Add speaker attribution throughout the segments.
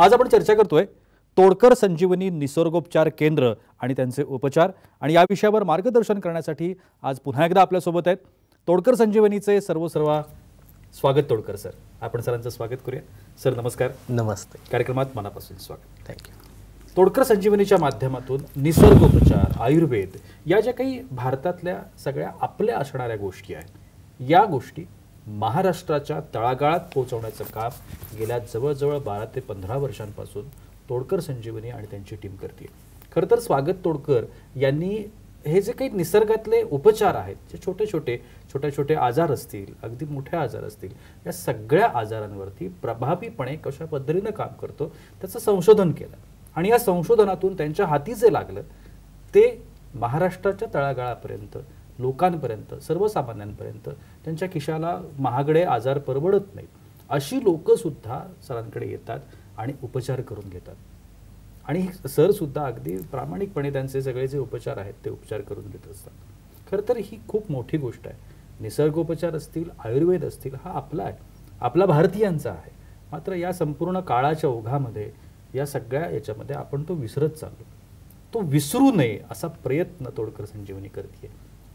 Speaker 1: आज आपण चर्चा करतोय तोडकर संजीवनी निसर्गोपचार केंद्र आणि त्यांचे उपचार आणि या विषयावर मार्गदर्शन करण्यासाठी आज पुन्हा एकदा आपल्यासोबत आहेत तोडकर संजीवनीचे सर्व सर्व स्वागत तोडकर सर आपण सरांचं स्वागत करूया सर नमस्कार नमस्ते कार्यक्रमात मनापासून स्वागत थँक्यू तोडकर संजीवनीच्या माध्यमातून निसर्गोपचार आयुर्वेद या ज्या काही भारतातल्या सगळ्या आपल्या असणाऱ्या गोष्टी आहेत या गोष्टी महाराष्ट्राच्या तळागाळात पोहोचवण्याचं काम गेल्या जवळजवळ बारा ते पंधरा वर्षांपासून तोडकर संजीवनी आणि त्यांची टीम करते खरं तर स्वागत तोडकर यांनी हे जे काही निसर्गातले उपचार आहेत जे छोटे छोटे छोटे छोटे आजार असतील अगदी मोठे आजार असतील या सगळ्या आजारांवरती प्रभावीपणे कशा पद्धतीनं काम करतो त्याचं संशोधन केलं आणि या संशोधनातून त्यांच्या हाती जे लागलं ते महाराष्ट्राच्या तळागाळापर्यंत लोकांपर्यंत सर्वसामान्यांपर्यंत त्यांच्या खिशाला महागडे आजार परवडत नाहीत अशी लोकंसुद्धा सरांकडे येतात आणि उपचार करून घेतात आणि सरसुद्धा अगदी प्रामाणिकपणे त्यांचे सगळे जे उपचार आहेत ते उपचार करून घेत असतात खरं तर ही खूप मोठी गोष्ट आहे निसर्गोपचार असतील आयुर्वेद असतील हा आपला आहे आपला भारतीयांचा आहे मात्र या संपूर्ण काळाच्या ओघामध्ये या सगळ्या याच्यामध्ये आपण तो विसरत चाललो तो विसरू नये असा प्रयत्न तोडकर संजीवनी करते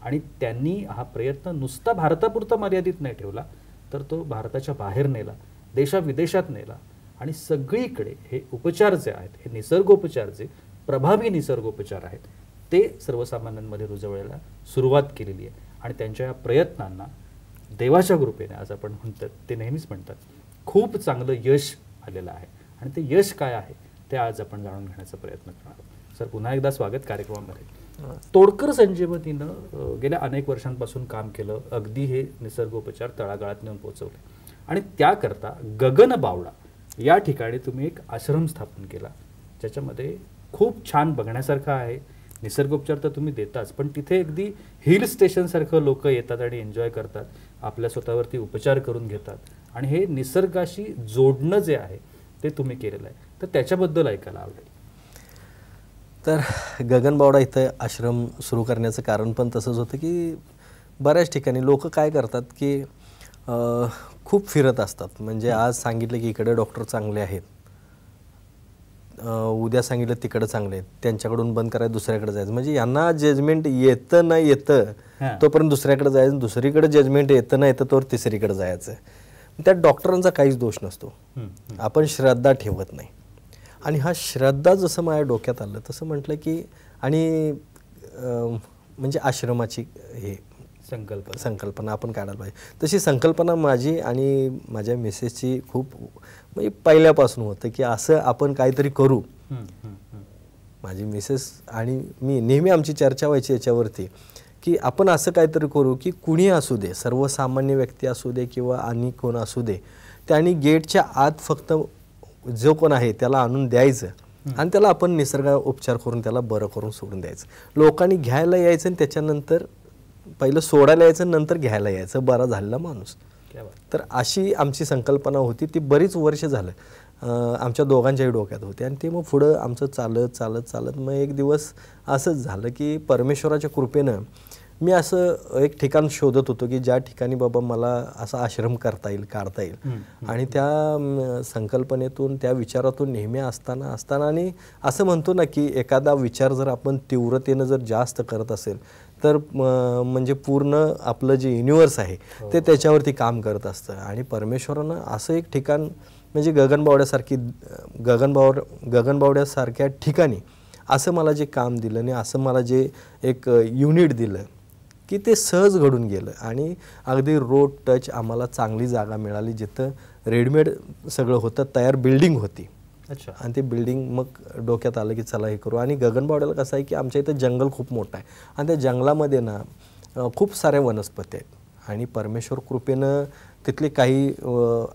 Speaker 1: आणि त्यांनी हा प्रयत्न नुसता भारतापुरता मर्यादित नाही ठेवला तर तो भारताच्या बाहेर नेला देशाविदेशात नेला आणि सगळीकडे हे उपचार जे आहेत हे निसर्गोपचार जे प्रभावी निसर्गोपचार आहेत ते सर्वसामान्यांमध्ये रुजवायला सुरुवात केलेली आहे आणि त्यांच्या या प्रयत्नांना देवाच्या कृपेने आज आपण म्हणतात ते नेहमीच म्हणतात खूप चांगलं यश आलेलं आहे आणि ते यश काय आहे ते आज आपण जाणून घेण्याचा प्रयत्न करणार आहोत सर पुन्हा एकदा स्वागत कार्यक्रमामध्ये तोडकर संजीवनीनं गेल्या अनेक वर्षांपासून काम केलं अगदी हे निसर्गोपचार तळागाळात नेऊन पोहोचवले आणि त्याकरता गगन बावडा या ठिकाणी तुम्ही एक आश्रम स्थापन केला ज्याच्यामध्ये खूप छान बघण्यासारखं आहे निसर्गोपचार तर तुम्ही देताच पण तिथे अगदी हिल स्टेशनसारखं लोक येतात आणि एन्जॉय करतात आपल्या स्वतःवरती उपचार करून घेतात आणि हे निसर्गाशी जोडणं जे आहे ते तुम्ही केलेलं आहे तर त्याच्याबद्दल ऐकायला आवडेल
Speaker 2: तर गगनबावडा इथं आश्रम सुरू करण्याचं कारण पण तसंच होतं की बऱ्याच ठिकाणी लोक काय करतात की खूप फिरत असतात म्हणजे आज सांगितलं की इकडे डॉक्टर चांगले आहेत उद्या सांगितलं तिकडं चांगले आहेत त्यांच्याकडून बंद करायचं दुसऱ्याकडे जायचं म्हणजे यांना जजमेंट येतं नाही येतं तोपर्यंत दुसऱ्याकडे जायचं दुसरीकडे जजमेंट येतं नाही येतं तोवर तिसरीकडे जायचं त्यात डॉक्टरांचा काहीच दोष नसतो आपण श्रद्धा ठेवत नाही आणि हा श्रद्धा जसं माझ्या डोक्यात आलं तसं म्हटलं की आणि म्हणजे आश्रमाची हे संकल्प संकल्पना आपण काढायला पाहिजे तशी संकल्पना माझी आणि माझ्या मिसेसची खूप म्हणजे पहिल्यापासून होतं की असं आपण काहीतरी करू माझी मिसेस आणि मी नेहमी आमची चर्चा व्हायची याच्यावरती की आपण असं काहीतरी करू की कुणी असू दे सर्वसामान्य व्यक्ती असू दे किंवा आणि कोण असू दे त्यांनी गेटच्या आत फक्त जो कोण आहे त्याला आणून द्यायचं आणि त्याला आपण निसर्ग उपचार करून त्याला बरं करून सोडून द्यायचं लोकांनी घ्यायला यायचं आणि त्याच्यानंतर पहिलं सोडायला यायचं नंतर घ्यायला यायचं बरा झालेला माणूस तर अशी आमची संकल्पना होती ती बरीच वर्ष झालं आमच्या दोघांच्याही डोक्यात होते आणि ते मग पुढं आमचं चालत चालत चालत मग एक दिवस असंच झालं की परमेश्वराच्या कृपेनं मी असं एक ठिकाण शोधत होतो की ज्या ठिकाणी बाबा मला असा आश्रम करता येईल काढता येईल आणि त्या संकल्पनेतून त्या विचारातून नेहमी असताना असताना आणि असं म्हणतो ना की एखादा विचार जर आपण तीव्रतेनं जर जास्त करत असेल तर म्हणजे पूर्ण आपलं जे युनिवर्स आहे हो. ते त्याच्यावरती काम करत असतं आणि परमेश्वरानं असं एक ठिकाण म्हणजे गगनबावड्यासारखी गगनबाव गगनबावड्यासारख्या ठिकाणी असं मला जे काम दिलं आणि असं मला जे एक युनिट दिलं की ते सहज घडून गेलं आणि अगदी रोड टच आम्हाला चांगली जागा मिळाली जिथं रेडीमेड सगळं होतं तयार बिल्डिंग होती अच्छा आणि ते बिल्डिंग मग डोक्यात आलं की चला हे करू आणि गगनबावड्याला कसं आहे की आमच्या इथं जंगल खूप मोठं आहे आणि त्या जंगलामध्ये ना खूप साऱ्या वनस्पती आहेत आणि परमेश्वर कृपेनं तिथले काही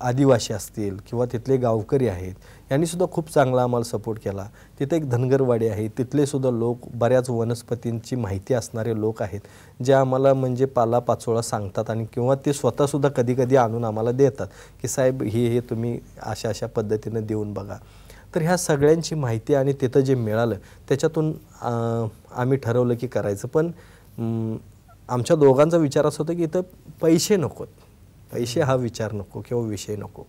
Speaker 2: आदिवासी असतील किंवा तिथले गावकरी आहेत यांनीसुद्धा खूप चांगला आम्हाला सपोर्ट केला तिथे एक धनगरवाडी आहे तिथलेसुद्धा लोक बऱ्याच वनस्पतींची माहिती असणारे लोक आहेत जे आम्हाला म्हणजे पाला पाचोळा सांगतात आणि किंवा ते स्वतःसुद्धा कधी कधी आणून आम्हाला देतात की साहेब हे हे तुम्ही अशा अशा पद्धतीनं देऊन बघा तर ह्या सगळ्यांची माहिती आणि तिथं जे मिळालं त्याच्यातून आम्ही ठरवलं की करायचं पण आमच्या दोघांचा विचार असा होता की इथं पैसे नकोत पैसे हा विचार नको किंवा विषय नको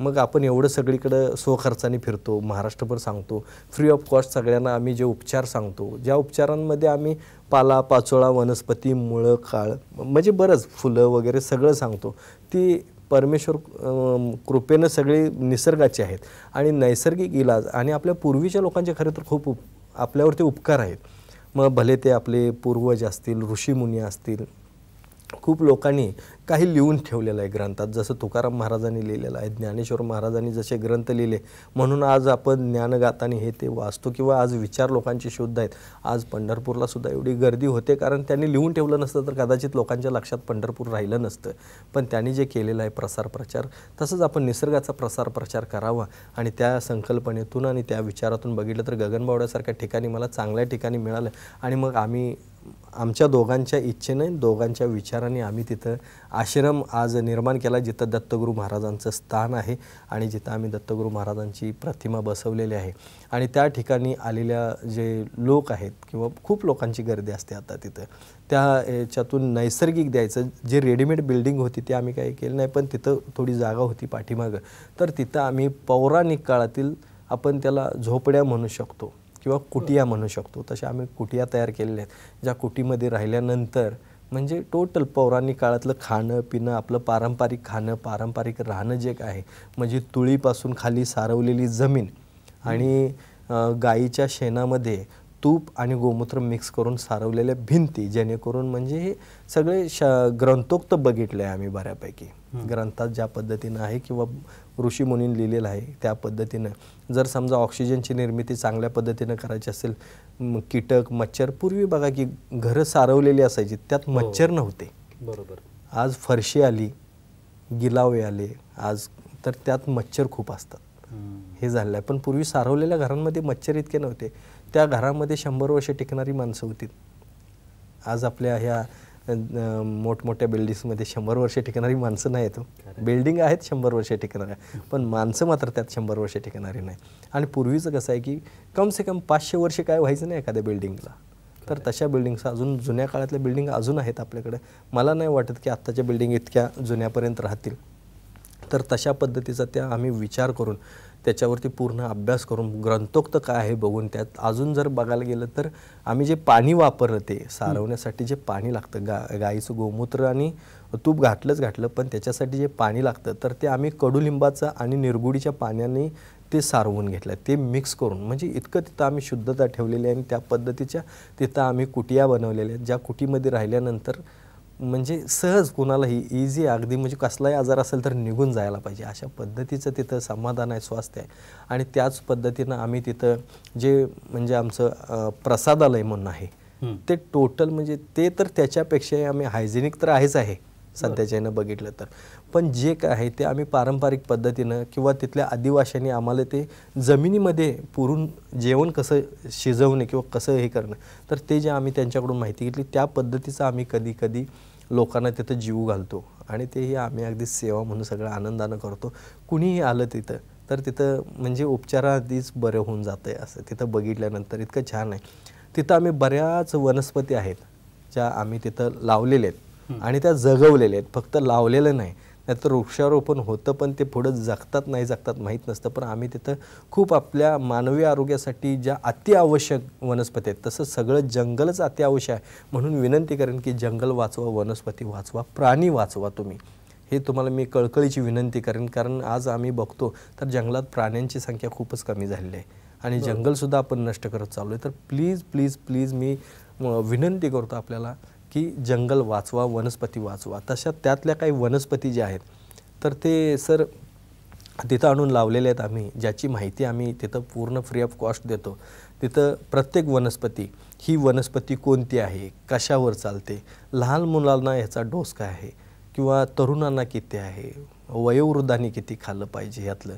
Speaker 2: मग आपण एवढं सगळीकडं स्वखर्चाने फिरतो महाराष्ट्रभर सांगतो फ्री ऑफ कॉस्ट सगळ्यांना आम्ही जे उपचार सांगतो ज्या उपचारांमध्ये आम्ही पाला पाचोळा वनस्पती मुळं काळ म्हणजे बरंच फुलं वगैरे सगळं सांगतो ती परमेश्वर कृपेनं सगळी निसर्गाचे आहेत आणि नैसर्गिक इलाज आणि आपल्या पूर्वीच्या लोकांचे खरं तर खूप उप आपल्यावरती उपकार आहेत मग भले ते आपले पूर्वज असतील ऋषीमुनी असतील खूप लोकांनी काही लिहून ठेवलेलं आहे ग्रंथात जसं तुकाराम महाराजांनी लिहिलेलं आहे ज्ञानेश्वर महाराजांनी जसे ग्रंथ लिहिले म्हणून आज आपण ज्ञानगाताने हे ते वाचतो किंवा आज विचार लोकांचे शुद्ध आहेत आज पंढरपूरला सुद्धा एवढी गर्दी होते कारण त्यांनी लिहून ठेवलं नसतं तर कदाचित लोकांच्या लक्षात पंढरपूर राहिलं नसतं पण त्यांनी जे केलेलं आहे प्रसार प्रचार तसंच आपण निसर्गाचा प्रसार प्रचार करावा आणि त्या संकल्पनेतून आणि त्या विचारातून बघितलं तर गगनबावड्यासारख्या ठिकाणी मला चांगल्या ठिकाणी मिळालं आणि मग आम्ही आमच्या दोघांच्या इच्छेने दोघांच्या विचाराने आम्ही तिथं आश्रम आज निर्माण केला जिथं दत्तगुरू महाराजांचं स्थान आहे आणि जिथं आम्ही दत्तगुरू महाराजांची प्रतिमा बसवलेली आहे आणि त्या ठिकाणी आलेल्या जे लोक आहेत किंवा खूप लोकांची गर्दी असते आता तिथं त्या याच्यातून नैसर्गिक द्यायचं जे रेडीमेड बिल्डिंग होती ते आम्ही काही केलं नाही पण तिथं थोडी जागा होती पाठीमागं तर तिथं आम्ही पौराणिक काळातील आपण त्याला झोपड्या म्हणू शकतो किंवा कुटिया म्हणू शकतो तशा आम्ही कुटिया तयार केलेल्या आहेत ज्या कुटीमध्ये राहिल्यानंतर म्हणजे टोटल पौराणिक काळातलं खाणं पिणं आपलं पारंपरिक खाणं पारंपरिक राहणं जे काय आहे म्हणजे तुळीपासून खाली सारवलेली जमीन आणि गाईच्या शेणामध्ये तूप आणि गोमूत्र मिक्स करून सारवलेल्या भिंती जेणेकरून म्हणजे हे सगळे श ग्रंथोक्त बघितले आहे आम्ही बऱ्यापैकी ग्रंथात ज्या पद्धतीनं आहे किंवा ऋषी मुनीन लिहिलेलं आहे त्या पद्धतीनं जर समजा ऑक्सिजनची निर्मिती चांगल्या पद्धतीनं करायची असेल कीटक मच्छर पूर्वी बघा की घरं सारवलेली असायची त्यात हो. मच्छर नव्हते बरोबर आज फरशी आली गिलावे आले आज तर त्यात मच्छर खूप असतात हे झालं आहे पण पूर्वी सारवलेल्या घरांमध्ये मच्छर इतके नव्हते त्या घरामध्ये शंभर वर्षे टिकणारी माणसं होती आज आपल्या ह्या मोठमोठ्या बिल्डिंग्समध्ये शंभर वर्षे टिकणारी माणसं नाही आहेत बिल्डिंग आहेत शंभर वर्षे टिकणाऱ्या पण माणसं मात्र त्यात शंभर वर्षे टिकणारी नाही आणि पूर्वीचं कसं आहे की कम से कम पाचशे वर्षे काय व्हायचं नाही एखाद्या बिल्डिंगला तर तशा बिल्डिंग्स अजून जुन्या काळातल्या बिल्डिंग अजून आहेत आपल्याकडे मला नाही वाटत की आत्ताच्या बिल्डिंग इतक्या जुन्यापर्यंत राहतील तर तशा पद्धतीचा त्या आम्ही विचार करून त्याच्यावरती पूर्ण अभ्यास करून ग्रंथोक्त काय आहे बघून त्यात अजून जर बघायला गेलं तर आम्ही जे पाणी वापरलं ते सारवण्यासाठी जे पाणी लागतं गा गाईचं गोमूत्र आणि तूप घातलंच घातलं पण त्याच्यासाठी जे पाणी लागतं तर ते आम्ही कडुलिंबाचं आणि निरगुडीच्या पाण्याने ते सारवून घेतलं ते मिक्स करून म्हणजे इतकं तिथं आम्ही शुद्धता ठेवलेली आहे आणि त्या पद्धतीच्या तिथं आम्ही कुटिया बनवलेल्या आहेत ज्या कुटीमध्ये राहिल्यानंतर म्हणजे सहज कोणालाही इझी अगदी म्हणजे कसलाही आजार असेल तर निघून जायला पाहिजे अशा पद्धतीचं तिथं समाधान आहे स्वास्थ्य आहे आणि त्याच पद्धतीनं आम्ही तिथं जे म्हणजे आमचं प्रसादालय म्हणून आहे ते टोटल म्हणजे ते तर त्याच्यापेक्षाही आम्ही हायजेनिक तर आहेच आहे सध्याच्या यानं बघितलं तर पण जे काय आहे ते आम्ही पारंपरिक पद्धतीनं किंवा तिथल्या आदिवाशांनी आम्हाला ते जमिनीमध्ये पुरून जेवण कसं शिजवणे किंवा कसं हे करणं तर ते जे आम्ही त्यांच्याकडून माहिती घेतली त्या पद्धतीचा आम्ही कधी कधी लोकांना तिथं जीव घालतो आणि तेही आम्ही अगदी सेवा म्हणून सगळं आनंदानं करतो कुणीही आलं तिथं तर तिथं म्हणजे उपचाराआधीच बरं होऊन जातं आहे असं तिथं बघितल्यानंतर इतकं छान आहे तिथं आम्ही बऱ्याच वनस्पती आहेत ज्या आम्ही तिथं लावलेल्या आहेत आणि त्या जगवलेल्या आहेत फक्त लावलेलं नाही नाहीतर वृक्षारोपण होतं पण ते पुढं जगतात नाही जगतात माहीत नसतं पण आम्ही तिथं खूप आपल्या मानवी आरोग्यासाठी ज्या अतिआवश्यक वनस्पती आहेत तसं सगळं जंगलच अतिआवश्यक आहे म्हणून विनंती करेन की जंगल वाचवा वनस्पती वाचवा प्राणी वाचवा तुम्ही हे तुम्हाला मी कळकळीची विनंती करेन कारण आज आम्ही बघतो तर जंगलात प्राण्यांची संख्या खूपच कमी झालेली आहे आणि जंगलसुद्धा आपण नष्ट करत चाललो आहे तर प्लीज प्लीज प्लीज मी विनंती करतो आपल्याला की जंगल वाचवा वनस्पती वाचवा तशा त्यातल्या काही वनस्पती ज्या आहेत तर ते सर तिथं आणून लावलेले आहेत आम्ही ज्याची माहिती आम्ही तिथं पूर्ण फ्री ऑफ कॉस्ट देतो तिथं प्रत्येक वनस्पती ही वनस्पती कोणती आहे कशावर चालते लहान मुलांना ह्याचा डोस काय आहे किंवा तरुणांना किती आहे वयोवृद्धांनी किती खाल्लं पाहिजे ह्यातलं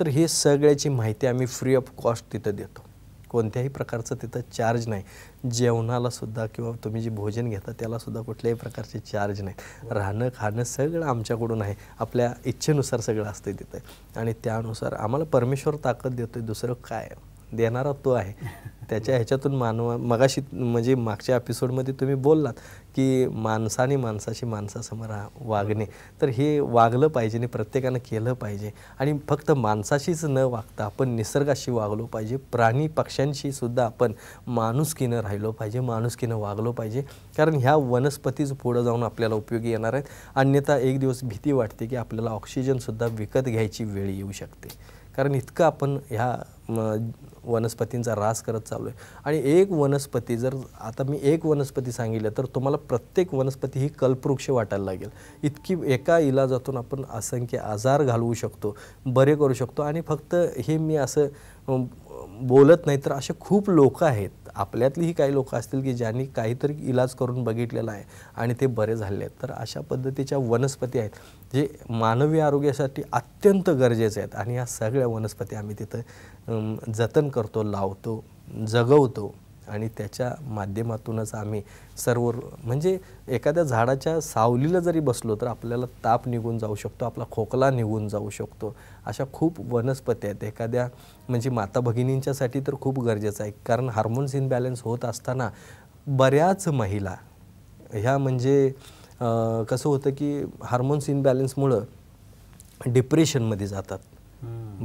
Speaker 2: तर हे सगळ्याची माहिती आम्ही फ्री ऑफ कॉस्ट तिथं देतो कोणत्याही प्रकारचं तिथं चार्ज नाही जेवणाला सुद्धा किंवा तुम्ही जे भोजन घेता त्याला सुद्धा कुठल्याही प्रकारचे चार्ज नाही राहणं खाणं सगळं आमच्याकडून आहे आपल्या इच्छेनुसार सगळं असतं तिथं आणि त्यानुसार आम्हाला परमेश्वर ताकद देतो दुसरं काय देणारा तो आहे त्याच्या ह्याच्यातून मानवा मगाशी म्हणजे मागच्या एपिसोडमध्ये तुम्ही बोललात की माणसाने माणसाशी माणसासमोर वागणे तर हे वागलं पाहिजे आणि प्रत्येकानं केलं पाहिजे आणि फक्त माणसाशीच न वागता आपण निसर्गाशी वागलो पाहिजे प्राणी पक्ष्यांशी सुद्धा आपण माणुसकीनं राहिलो पाहिजे माणुसकीनं वागलो पाहिजे कारण ह्या वनस्पतीच पुढं जाऊन आपल्याला उपयोगी येणार आहेत अन्यथा एक दिवस भीती वाटते की आपल्याला ऑक्सिजनसुद्धा विकत घ्यायची वेळ येऊ शकते कारण इतकं आपण ह्या वनस्पतींचा रास करत चालू आहे आणि एक वनस्पती जर आता मी एक वनस्पती सांगितलं तर तुम्हाला प्रत्येक वनस्पती ही कल्पवृक्ष वाटायला लागेल इतकी एका इलाजातून आपण असंख्य आजार घालवू शकतो बरे करू शकतो आणि फक्त हे मी असं बोलत नाही तर असे खूप लोक आहेत आपल्यातलीही काही लोक असतील की ज्यांनी काहीतरी इलाज करून बघितलेला आहे आणि ते बरे झाले आहेत तर अशा पद्धतीच्या वनस्पती आहेत जे मानवी आरोग्यासाठी अत्यंत गरजेचे आहेत आणि या सगळ्या वनस्पती आम्ही तिथं जतन करतो लावतो जगवतो आणि त्याच्या माध्यमातूनच आम्ही सर्व म्हणजे एखाद्या झाडाच्या सावलीला जरी बसलो तर आपल्याला ताप निघून जाऊ शकतो आपला खोकला निघून जाऊ शकतो अशा खूप वनस्पती आहेत एखाद्या म्हणजे माता भगिनींच्यासाठी तर खूप गरजेचं आहे कारण हार्मोन्स इनबॅलेन्स होत असताना बऱ्याच महिला ह्या म्हणजे कसं होतं की हार्मोन्स इनबॅलेन्समुळं डिप्रेशनमध्ये जातात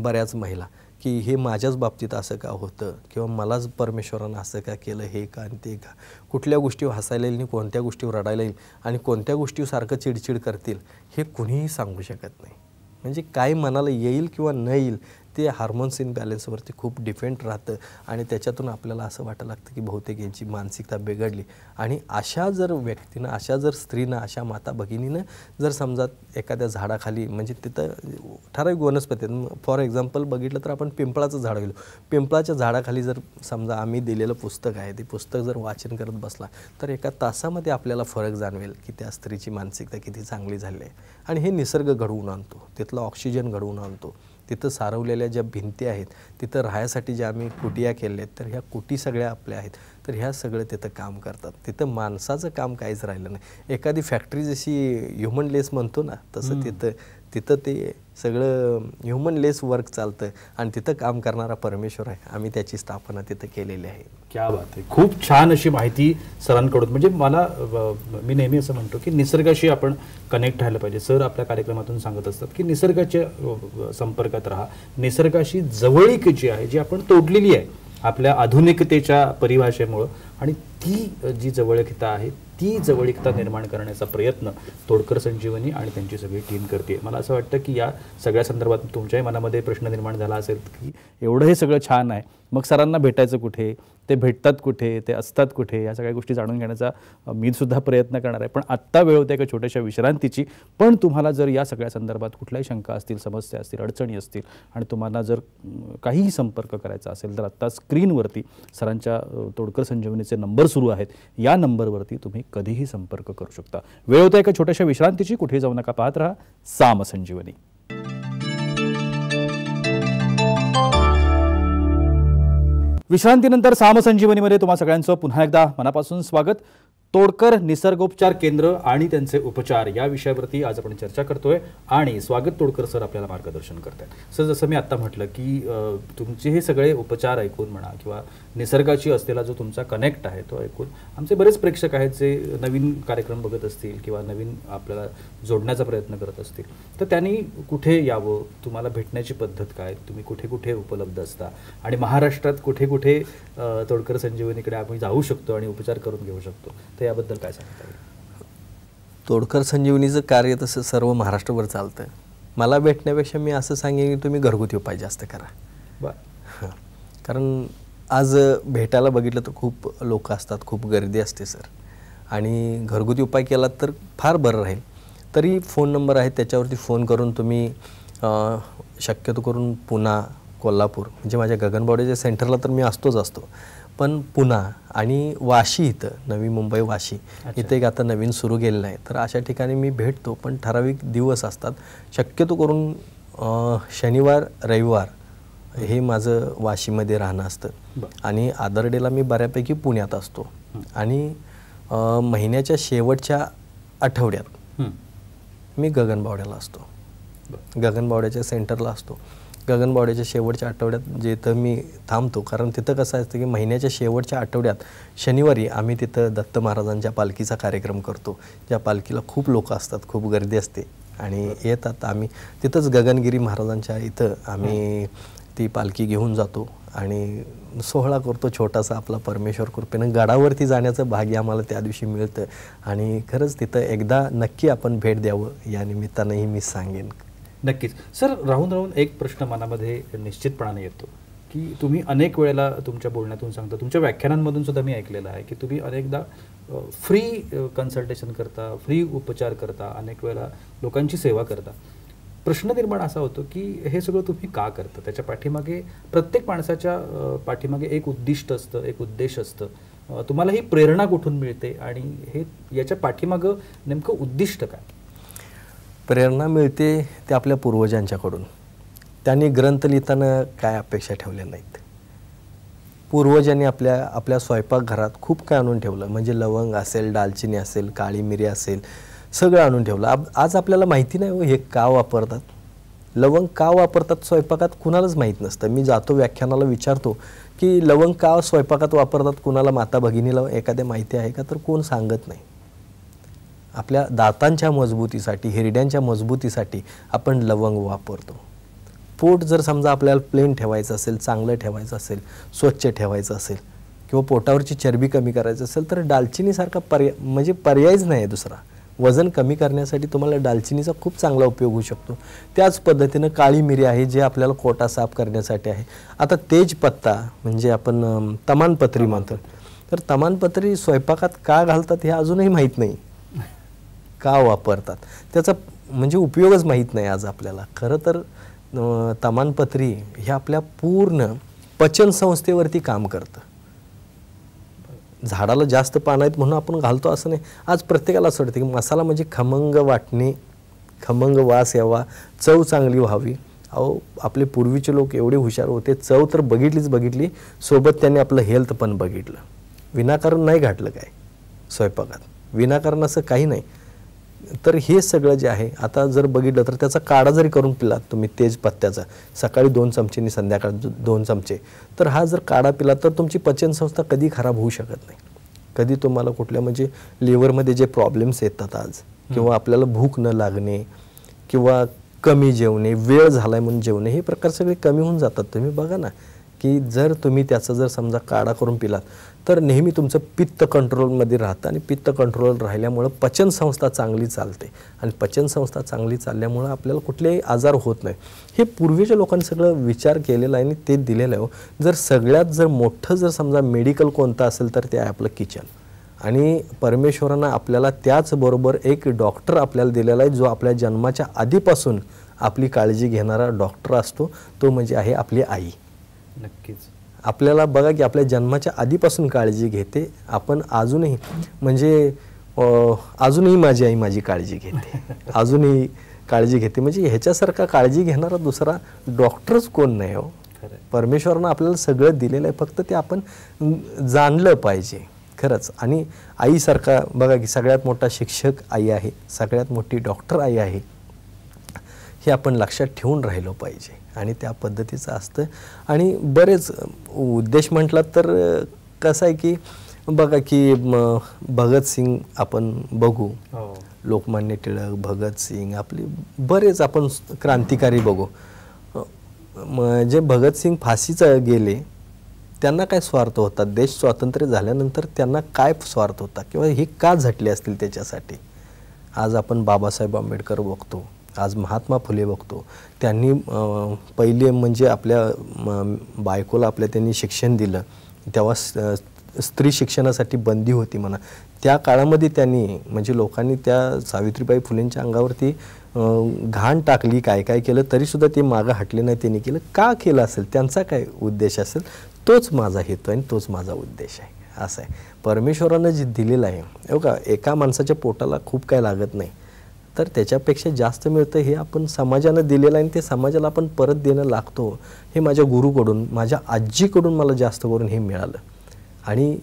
Speaker 2: बऱ्याच महिला की हे माझ्याच बाबतीत असं का होतं किंवा मलाच परमेश्वरानं असं का केलं हे का आणि ते का कुठल्या गोष्टीवर हसायला येईल आणि कोणत्या गोष्टीवर रडायला येईल आणि कोणत्या गोष्टीसारखं चिडचिड करतील हे कुणीही सांगू शकत नाही म्हणजे काय मनाला येईल किंवा न येईल ते हार्मोन्स इन बॅलन्सवरती खूप डिपेंड राहतं आणि त्याच्यातून आपल्याला असं वाटायला लागतं की बहुतेक यांची मानसिकता बिघडली आणि अशा जर व्यक्तीनं अशा जर स्त्रीनं अशा माता भगिनीनं जर समजा एखाद्या झाडाखाली म्हणजे तिथं ठराविक वनस्पती फॉर एक्झाम्पल बघितलं तर आपण पिंपळाचं झाड गेलो पिंपळाच्या झाडाखाली जर समजा आम्ही दिलेलं पुस्तक आहे ते पुस्तक जर वाचन करत बसला तर एका तासामध्ये आपल्याला फरक जाणवेल की त्या स्त्रीची मानसिकता किती चांगली झाली आहे आणि हे निसर्ग घडवून आणतो तिथला ऑक्सिजन घडवून आणतो तिथं सारवलेल्या ज्या भिंती आहेत तिथं राहायसाठी ज्या आम्ही कुटिया केल्या आहेत तर ह्या कुटी सगळ्या आपल्या आहेत तर ह्या सगळं तिथं काम करतात तिथं माणसाचं काम काहीच राहिलं नाही एखादी फॅक्टरी जशी ह्युमन लेस म्हणतो ना तसं तिथं तिथं ते सगळं ह्युमन लेस वर्क चालतं आणि
Speaker 1: तिथं काम करणारा
Speaker 2: परमेश्वर आहे आम्ही त्याची स्थापना तिथं केलेली आहे
Speaker 1: क्या बात आहे खूप छान अशी माहिती सरांकडून म्हणजे मला मी नेहमी असं म्हणतो की निसर्गाशी आपण कनेक्ट व्हायला पाहिजे सर आपल्या कार्यक्रमातून सांगत असतात की निसर्गाच्या संपर्कात राहा निसर्गाशी जवळीक जी आहे जी आपण तोडलेली आहे आपल्या आधुनिकतेच्या परिभाषेमुळं आणि ती जी जवळिकता आहे ती जवळिकता निर्माण करण्याचा प्रयत्न तोडकर संजीवनी आणि त्यांची सगळी टीम करते मला असं वाटतं की या सगळ्या संदर्भात तुमच्याही मनामध्ये प्रश्न निर्माण झाला असेल की एवढं हे सगळं छान आहे मग सरांना भेटायचं कुठे ते भेटतात कुठे ते असतात कुठे या सगळ्या गोष्टी जाणून घेण्याचा मी सुद्धा प्रयत्न करणार आहे पण आत्ता वेळ होते एका छोट्याशा विश्रांतीची पण तुम्हाला जर या सगळ्या संदर्भात कुठल्याही शंका असतील समस्या असतील अडचणी असतील आणि तुम्हाला जर काहीही संपर्क करायचा असेल तर आत्ता स्क्रीनवरती सरांच्या तोडकर संजीवनीचे नंबर नंबर सुरू आहेत या नंबरवरती तुम्ही कधीही संपर्क करू शकता वेळ एका छोट्याशा विश्रांतीची कुठे जाऊ नका पाहत राहा साम संजीवनी विश्रांतीनंतर सामसंजीवनीमध्ये तुम्हा सगळ्यांचं पुन्हा एकदा मनापासून स्वागत तोडकर निसर्गोपचार केंद्र आणि त्यांचे उपचार या विषयावरती आज आपण चर्चा करतोय आणि स्वागत तोडकर सर आपल्याला मार्गदर्शन करत सर जसं मी आत्ता म्हटलं की तुमचे हे सगळे उपचार ऐकून म्हणा किंवा निसर्गाशी असलेला जो तुमचा कनेक्ट आहे तो ऐकून आमचे बरेच प्रेक्षक आहेत जे नवीन कार्यक्रम बघत असतील किंवा नवीन आपल्याला जोडण्याचा प्रयत्न करत असतील तर त्यांनी कुठे यावं तुम्हाला भेटण्याची पद्धत काय तुम्ही कुठे कुठे उपलब्ध असता आणि महाराष्ट्रात कुठे कुठे तोडकर संजीवनीकडे आपण जाऊ शकतो आणि उपचार करून घेऊ शकतो तर याबद्दल काय सांगता
Speaker 2: तोडकर संजीवनीचं कार्य तसं सर्व महाराष्ट्रभर चालतं मला भेटण्यापेक्षा मी असं सांगेन की तुम्ही घरगुती उपाय जास्त करा
Speaker 1: बरं हां
Speaker 2: कारण आज भेटायला बघितलं तर खूप लोक असतात खूप गर्दी असते सर आणि घरगुती उपाय केला तर फार बरं राहील तरी फोन नंबर आहे त्याच्यावरती फोन करून तुम्ही शक्यतो करून पुन्हा कोल्हापूर म्हणजे माझ्या गगनबावड्याच्या सेंटरला तर मी असतोच असतो पण पुन्हा आणि वाशी इथं नवी मुंबई वाशी इथे एक आता नवीन सुरू केलेलं आहे तर अशा ठिकाणी मी भेटतो पण ठराविक दिवस असतात शक्यतो करून शनिवार रविवार हे माझं वाशीमध्ये राहणं असतं आणि आदर्डेला मी बऱ्यापैकी पुण्यात असतो आणि महिन्याच्या शेवटच्या आठवड्यात मी गगनबावड्याला असतो गगनबावड्याच्या सेंटरला असतो गगनबावड्याच्या शेवटच्या आठवड्यात जिथं मी थांबतो कारण तिथं कसं असतं की महिन्याच्या शेवटच्या आठवड्यात शनिवारी आम्ही तिथं दत्त महाराजांच्या पालखीचा कार्यक्रम करतो ज्या पालखीला खूप लोक असतात खूप गर्दी असते आणि येतात आम्ही तिथंच गगनगिरी महाराजांच्या इथं आम्ही ती पालखी घेऊन जातो आणि सोहळा करतो छोटासा आपला परमेश्वर कृपेनं गडावरती जाण्याचं भाग्य आम्हाला त्या दिवशी मिळतं आणि खरंच तिथं एकदा नक्की आपण भेट द्यावं या निमित्तानंही मी सांगेन
Speaker 1: नक्कीच सर राहून राहून एक प्रश्न मनामध्ये निश्चितपणाने येतो की तुम्ही अनेक वेळेला तुमच्या बोलण्यातून सांगता तुमच्या व्याख्यानांमधून सुद्धा मी ऐकलेलं आहे की तुम्ही अनेकदा फ्री कन्सल्टेशन करता फ्री उपचार करता अनेक वेळेला लोकांची सेवा करता प्रश्न निर्माण असा होतो की हे सगळं तुम्ही का करता त्याच्या पाठीमागे प्रत्येक माणसाच्या पाठीमागे एक उद्दिष्ट असतं एक उद्देश असतं तुम्हाला ही प्रेरणा कुठून मिळते आणि हे याच्या पाठीमागं नेमकं उद्दिष्ट काय
Speaker 2: प्रेरणा मिळते ते आपल्या पूर्वजांच्याकडून त्यांनी ग्रंथ लिहिताना काय अपेक्षा ठेवल्या नाहीत पूर्वजांनी आपल्या आपल्या स्वयंपाकघरात खूप काय आणून ठेवलं म्हणजे लवंग असेल दालचिनी असेल काळी मिरी असेल सगळं आणून ठेवलं आज आपल्याला माहिती नाही हो हे का वापरतात लवंग का वापरतात स्वयंपाकात कुणालाच माहीत नसतं मी जातो व्याख्यानाला विचारतो की लवंग का स्वयंपाकात वापरतात कुणाला माता भगिनीला एखाद्या माहिती आहे का तर कोण सांगत नाही आपल्या दातांच्या मजबूतीसाठी हिरड्यांच्या मजबूतीसाठी आपण लवंग वापरतो पोट जर समजा आपल्याला प्लेन ठेवायचं असेल चांगलं ठेवायचं असेल स्वच्छ ठेवायचं असेल किंवा पोटावरची चरबी कमी करायची असेल तर दालचिनीसारखा पर्याय म्हणजे पर्यायच नाही आहे दुसरा वजन कमी करण्यासाठी तुम्हाला दालचिनीचा खूप चांगला उपयोग होऊ शकतो त्याच पद्धतीनं काळी मिरी आहे जे आपल्याला कोटा साफ करण्यासाठी आहे आता तेजपत्ता म्हणजे आपण तमानपत्री मानतो तर तमानपत्री स्वयंपाकात का घालतात हे अजूनही माहीत नाही का वापरतात त्याचा म्हणजे उपयोगच माहीत नाही आज आपल्याला खरं तर तमानपत्री हे आपल्या पूर्ण पचनसंस्थेवरती काम करतं झाडाला जास्त पानं आहेत म्हणून आपण घालतो असं नाही आज प्रत्येकाला असं वाटतं की मसाला म्हणजे खमंग वाटणे खमंग वास यावा चव चांगली व्हावी अहो आपले पूर्वीचे लोक एवढे हुशार होते चव तर बघितलीच बघितली सोबत त्यांनी आपलं हेल्थ पण बघितलं विनाकारण नाही घातलं काय स्वयंपाकात विनाकारण असं काही नाही तर हे सगळं जे आहे आता जर बघितलं तर त्याचा काढा जरी करून पिलात तुम्ही तेजपत्त्याचा सकाळी दोन चमचे आणि संध्याकाळी दोन चमचे तर हा जर काढा पिला तर तुमची पचनसंस्था कधी खराब होऊ शकत नाही कधी तुम्हाला कुठल्या म्हणजे लिव्हरमध्ये जे प्रॉब्लेम्स येतात आज किंवा आपल्याला भूक न लागणे किंवा कमी जेवणे वेळ झालाय म्हणून जेवणे हे प्रकार सगळे कमी होऊन जातात तुम्ही बघा ना की जर तुम्ही त्याचं जर समजा काढा करून पिलात तर नेहमी तुमचं पित्त कंट्रोलमध्ये राहतं आणि पित्त कंट्रोल राहिल्यामुळं पचनसंस्था चांगली चालते आणि पचनसंस्था चांगली चालल्यामुळं आपल्याला कुठलेही आजार होत नाही हे पूर्वीच्या लोकांनी सगळं विचार केलेला आहे आणि ते दिलेलं आहे हो. जर सगळ्यात जर मोठं जर समजा मेडिकल कोणतं असेल तर ते आहे आपलं किचन आणि परमेश्वरानं आपल्याला त्याचबरोबर एक डॉक्टर आपल्याला दिलेला आहे जो आपल्या जन्माच्या आधीपासून आपली काळजी घेणारा डॉक्टर असतो तो म्हणजे आहे आपली आई नक्कीच आपल्याला बघा की आपल्या जन्माच्या आधीपासून काळजी घेते आपण अजूनही म्हणजे अजूनही माझी आई माझी काळजी घेते अजूनही काळजी घेते म्हणजे ह्याच्यासारखा काळजी घेणारा दुसरा डॉक्टरच कोण नाही हो परमेश्वरनं आपल्याला सगळं दिलेलं आहे फक्त ते आपण जाणलं पाहिजे खरंच आणि आईसारखा बघा की सगळ्यात मोठा शिक्षक आई आहे सगळ्यात मोठी डॉक्टर आई आहे हे आपण लक्षात ठेवून राहिलो पाहिजे आणि त्या पद्धतीचं असतं आणि बरेच उद्देश म्हटला तर कसं आहे की बघा की भगतसिंग आपण बघू हो. लोकमान्य टिळक भगतसिंग आपली बरेच आपण क्रांतिकारी बघू जे भगतसिंग फाशीचं गेले त्यांना काय स्वार्थ होता देश स्वातंत्र्य झाल्यानंतर त्यांना काय स्वार्थ होता किंवा हे का झटले असतील त्याच्यासाठी आज आपण बाबासाहेब आंबेडकर बघतो आज महात्मा फुले बघतो त्यांनी पहिले म्हणजे आपल्या बायकोला आपल्या त्यांनी शिक्षण दिलं तेव्हा स्त्री शिक्षणासाठी बंदी होती म्हणा त्या काळामध्ये त्यांनी म्हणजे लोकांनी त्या सावित्रीबाई फुलेंच्या अंगावरती घाण टाकली काय काय केलं तरीसुद्धा ते मागं हटले नाही त्यांनी केलं का केलं असेल त्यांचा काय उद्देश असेल तोच माझा हेतू आणि तोच माझा उद्देश आहे असं आहे परमेश्वरानं जे दिलेलं आहे हो का एका माणसाच्या पोटाला खूप काय लागत नाही तर त्याच्यापेक्षा जास्त मिळतं हे आपण समाजानं दिलेलं आणि ते समाजाला आपण परत देणं लागतो हे माझ्या गुरुकडून माझ्या आजीकडून मला जास्त करून हे मिळालं आणि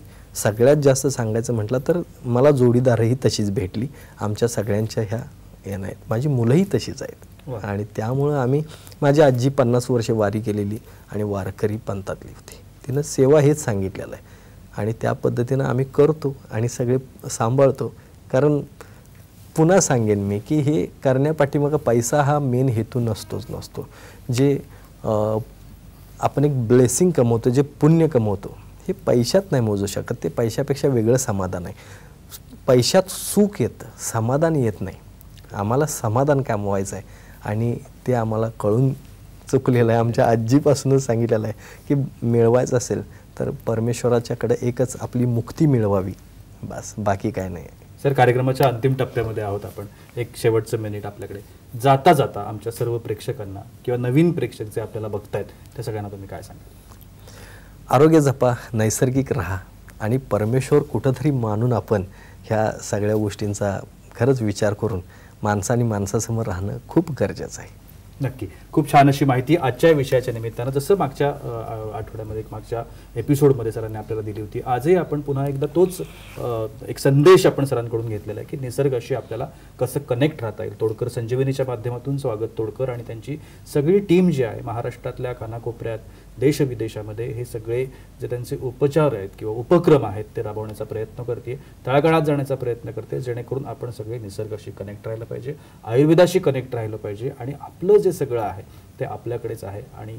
Speaker 2: सगळ्यात जास्त सांगायचं म्हटलं तर मला जोडीदारही तशीच भेटली आमच्या सगळ्यांच्या ह्या हे नाहीत माझी मुलंही तशीच आहेत आणि त्यामुळं आम्ही माझी आजी पन्नास वर्षे वारी केलेली आणि वारकरी पंथातली होती तिनं सेवा हेच सांगितलेलं आहे आणि त्या पद्धतीनं आम्ही करतो आणि सगळे सांभाळतो कारण पुन्हा सांगेन मी की हे करण्यापाठीमागं पैसा हा मेन हेतू नसतोच नसतो जे आपण एक ब्लेसिंग कमवतो जे पुण्य कमवतो हे पैशात नाही मोजू शकत ते पैशापेक्षा वेगळं समाधान आहे पैशात सुख येतं समाधान येत नाही आम्हाला समाधान कमवायचं आहे आणि ते आम्हाला कळून चुकलेलं आहे आमच्या आजीपासूनच सांगितलेलं आहे की मिळवायचं असेल तर परमेश्वराच्याकडे एकच आपली मुक्ती मिळवावी बस बाकी काय नाही
Speaker 1: सर कार्यक्रमाच्या अंतिम टप्प्यामध्ये आहोत आपण एक शेवटचं मिनिट आपल्याकडे जाता जाता आमच्या सर्व प्रेक्षकांना किंवा नवीन प्रेक्षक जे आपल्याला बघतायत त्या सगळ्यांना तुम्ही काय सांगाल
Speaker 2: आरोग्य जपा नैसर्गिक राहा आणि परमेश्वर कुठंतरी मानून आपण ह्या सगळ्या गोष्टींचा खरंच विचार करून माणसाने माणसासमोर राहणं खूप गरजेचं आहे
Speaker 1: नक्की खूप छान अशी माहिती आजच्या विषयाच्या निमित्तानं जसं मागच्या आठवड्यामध्ये मागच्या एपिसोडमध्ये सरांनी आपल्याला दिली होती आजही आपण पुन्हा एकदा तोच एक संदेश आपण सरांकडून घेतलेला आहे की निसर्गाशी आपल्याला कसं कनेक्ट राहता येईल तोडकर संजीवनीच्या माध्यमातून स्वागत तोडकर आणि त्यांची सगळी टीम जी आहे महाराष्ट्रातल्या कानाकोपऱ्यात देशविदेशामध्ये हे सगळे जे त्यांचे उपचार आहेत किंवा उपक्रम आहेत ते राबवण्याचा प्रयत्न करते तळागाळात जाण्याचा प्रयत्न करते जेणेकरून आपण सगळे निसर्गाशी कनेक्ट राहिलं पाहिजे आयुर्वेदाशी कनेक्ट राहिलं पाहिजे आणि आपलं जे सगळं आहे ते आपल्याकडेच आहे आणि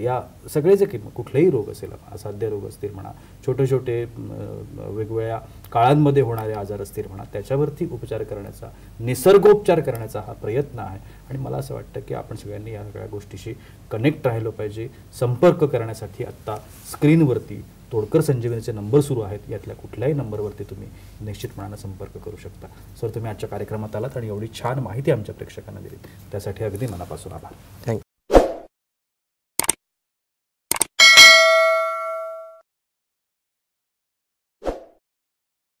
Speaker 1: या सगळे जे कुठलेही रोग असेल असाध्य रोग असतील म्हणा छोटे छोटे वेगवेगळ्या काळांमध्ये होणारे आजार असतील म्हणा त्याच्यावरती उपचार करण्याचा निसर्गोपचार करण्याचा हा प्रयत्न आहे आणि मला असं वाटतं की आपण सगळ्यांनी या सगळ्या गोष्टीशी कनेक्ट राहिलो पाहिजे संपर्क करण्यासाठी आत्ता स्क्रीनवरती तोडकर संजीवनीचे नंबर सुरू आहेत यातल्या कुठल्याही नंबरवरती तुम्ही निश्चितपणानं संपर्क करू शकता सर तुम्ही आजच्या कार्यक्रमात आलात आणि एवढी छान माहिती आमच्या प्रेक्षकांना दिली त्यासाठी अगदी मनापासून आभार थँक्यू